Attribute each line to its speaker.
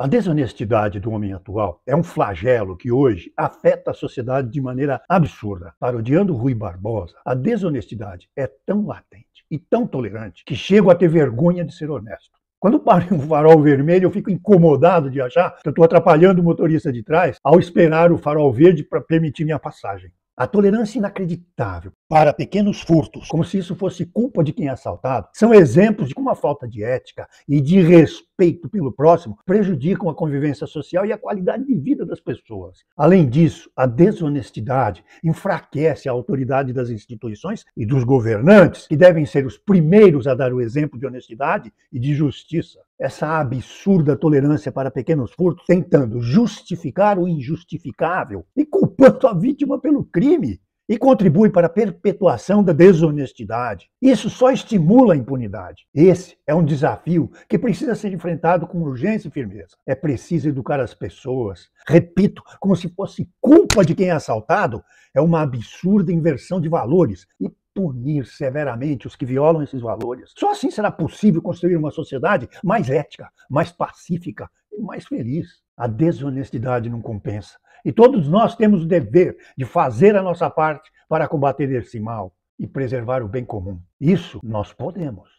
Speaker 1: A desonestidade do homem atual é um flagelo que hoje afeta a sociedade de maneira absurda. Parodiando Rui Barbosa, a desonestidade é tão latente e tão tolerante que chego a ter vergonha de ser honesto. Quando paro em um farol vermelho, eu fico incomodado de achar que eu estou atrapalhando o motorista de trás ao esperar o farol verde para permitir minha passagem. A tolerância é inacreditável para pequenos furtos, como se isso fosse culpa de quem é assaltado, são exemplos de como a falta de ética e de respeito pelo próximo prejudicam a convivência social e a qualidade de vida das pessoas. Além disso, a desonestidade enfraquece a autoridade das instituições e dos governantes, que devem ser os primeiros a dar o exemplo de honestidade e de justiça. Essa absurda tolerância para pequenos furtos, tentando justificar o injustificável e culpando a vítima pelo crime e contribui para a perpetuação da desonestidade. Isso só estimula a impunidade. Esse é um desafio que precisa ser enfrentado com urgência e firmeza. É preciso educar as pessoas. Repito, como se fosse culpa de quem é assaltado, é uma absurda inversão de valores e punir severamente os que violam esses valores. Só assim será possível construir uma sociedade mais ética, mais pacífica mais feliz. A desonestidade não compensa. E todos nós temos o dever de fazer a nossa parte para combater esse mal e preservar o bem comum. Isso nós podemos.